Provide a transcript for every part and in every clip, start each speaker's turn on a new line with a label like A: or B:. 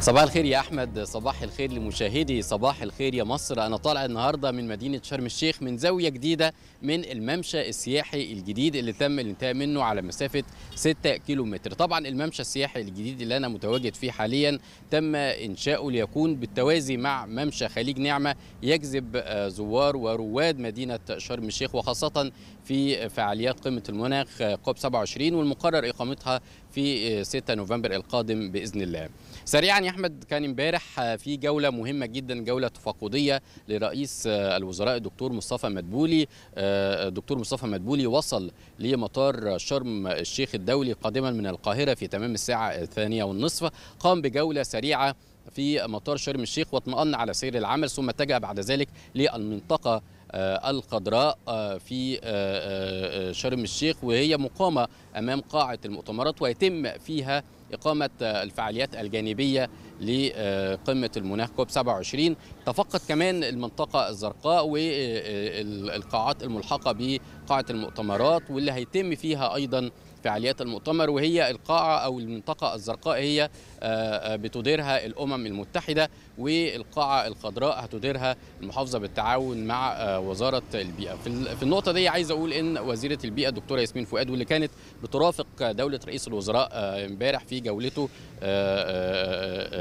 A: صباح الخير يا احمد صباح الخير لمشاهدي صباح الخير يا مصر انا طالع النهارده من مدينه شرم الشيخ من زاويه جديده من الممشى السياحي الجديد اللي تم الانتهاء منه على مسافه 6 كيلومتر طبعا الممشى السياحي الجديد اللي انا متواجد فيه حاليا تم انشاؤه ليكون بالتوازي مع ممشى خليج نعمه يجذب آه، زوار ورواد مدينه شرم الشيخ وخاصه في فعاليات قمه المناخ كوب آه، 27 والمقرر اقامتها في 6 آه، نوفمبر القادم باذن الله سريعا يا احمد كان امبارح آه، في جوله مهمه جدا جوله تفقديه لرئيس آه، الوزراء الدكتور مصطفى مدبولي آه، الدكتور مصطفى مدبولي وصل لمطار شرم الشيخ الدولي قادما من القاهره في تمام الساعه الثانيه والنصف قام بجوله سريعه في مطار شرم الشيخ واطمأن على سير العمل ثم اتجه بعد ذلك للمنطقه الخضراء في شرم الشيخ وهي مقامه امام قاعه المؤتمرات ويتم فيها إقامة الفعاليات الجانبية لقمه المناخ كوب 27 تفقد كمان المنطقه الزرقاء والقاعات الملحقه بقاعه المؤتمرات واللي هيتم فيها ايضا فعاليات المؤتمر وهي القاعة أو المنطقة الزرقاء هي آه، آه، بتديرها الأمم المتحدة والقاعة الخضراء هتديرها المحافظة بالتعاون مع آه، وزارة البيئة في النقطة دي عايز أقول إن وزيرة البيئة الدكتورة ياسمين فؤاد واللي كانت بترافق دولة رئيس الوزراء امبارح في جولته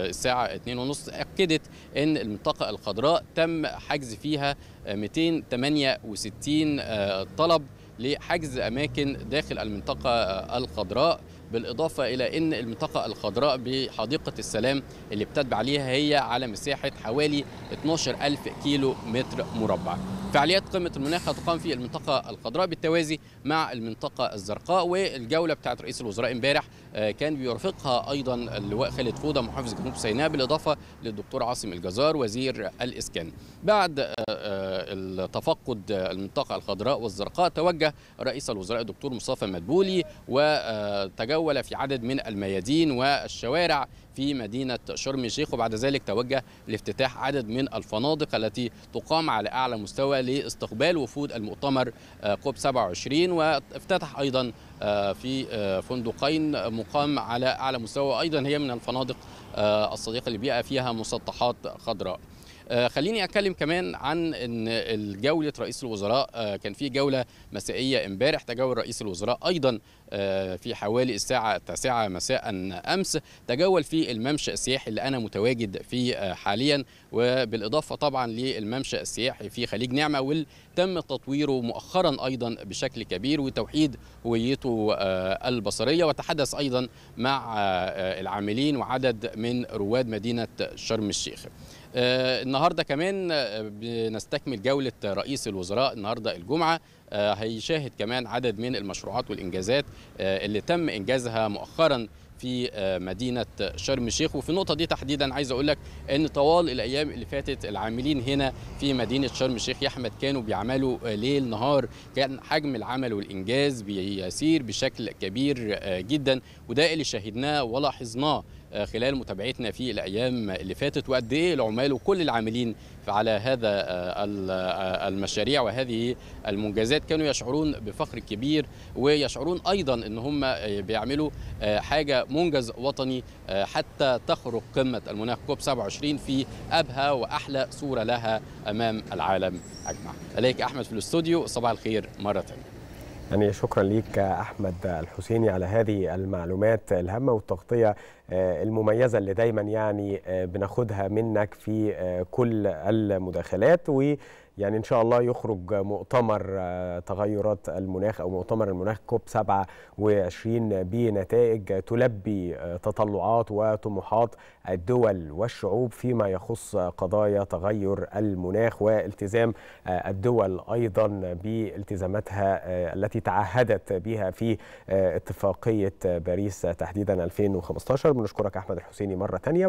A: الساعة 2:30 أكدت أن المنطقة الخضراء تم حجز فيها 268 آه، طلب لحجز أماكن داخل المنطقة آه، الخضراء بالإضافة إلى أن المنطقة الخضراء بحديقة السلام اللي بتتبع عليها هي على مساحة حوالي 12000 كيلو متر مربع فعاليات قمة المناخ هتقام في المنطقة الخضراء بالتوازي مع المنطقة الزرقاء والجولة بتاعت رئيس الوزراء امبارح آه، كان بيرافقها ايضا اللواء خالد فوضى محافظ جنوب سيناء بالاضافه للدكتور عاصم الجزار وزير الاسكان. بعد آه، آه، تفقد المنطقه الخضراء والزرقاء توجه رئيس الوزراء الدكتور مصطفى مدبولي وتجول في عدد من الميادين والشوارع في مدينة شرم الشيخ وبعد ذلك توجه لافتتاح عدد من الفنادق التي تقام على أعلى مستوى لاستقبال وفود المؤتمر كوب 27 وافتتح أيضا في فندقين مقام على أعلى مستوى أيضا هي من الفنادق آه، الصديقة اللي بيقى فيها مسطحات خضراء آه، خليني اتكلم كمان عن ان جوله رئيس الوزراء آه، كان في جوله مسائيه امبارح تجول رئيس الوزراء ايضا آه، في حوالي الساعه 9 مساء امس تجول في الممشى السياحي اللي انا متواجد فيه حاليا وبالاضافه طبعا للممشى السياحي في خليج نعمه واللي تم تطويره مؤخرا ايضا بشكل كبير وتوحيد هويته البصريه وتحدث ايضا مع العاملين وعدد من رواد مدينه شرم الشيخ آه، النهارده كمان آه، بنستكمل جوله رئيس الوزراء النهارده الجمعه آه، هيشاهد كمان عدد من المشروعات والانجازات اللي تم انجازها مؤخرا في مدينة شرم الشيخ وفي النقطة دي تحديدا عايز أقول لك أن طوال الأيام اللي فاتت العاملين هنا في مدينة شرم الشيخ يا أحمد كانوا بيعملوا ليل نهار كان حجم العمل والإنجاز بيسير بشكل كبير جدا وده اللي شاهدناه ولاحظناه خلال متابعتنا في الايام اللي فاتت وقد ايه العمال وكل العاملين على هذا آه، آه، المشاريع وهذه المنجزات كانوا يشعرون بفخر كبير ويشعرون ايضا ان هم بيعملوا آه، حاجه منجز وطني حتى تخرج قمه المناخ كوب 27 في ابهى واحلى صوره لها امام العالم اجمع. اليك احمد في الاستوديو صباح الخير مره ثانيه.
B: يعني شكرا ليك احمد الحسيني على هذه المعلومات الهامه والتغطيه آه، المميزه اللي دايما يعني آه، بناخدها منك في آه، كل المداخلات و يعني ان شاء الله يخرج مؤتمر آه، تغيرات المناخ او مؤتمر المناخ كوب 27 بنتائج تلبي آه، تطلعات وطموحات الدول والشعوب فيما يخص قضايا تغير المناخ والتزام آه، الدول ايضا بالتزاماتها التي تعهدت بها في اتفاقيه باريس تحديدا 2015 بنشكرك احمد الحسيني مره ثانيه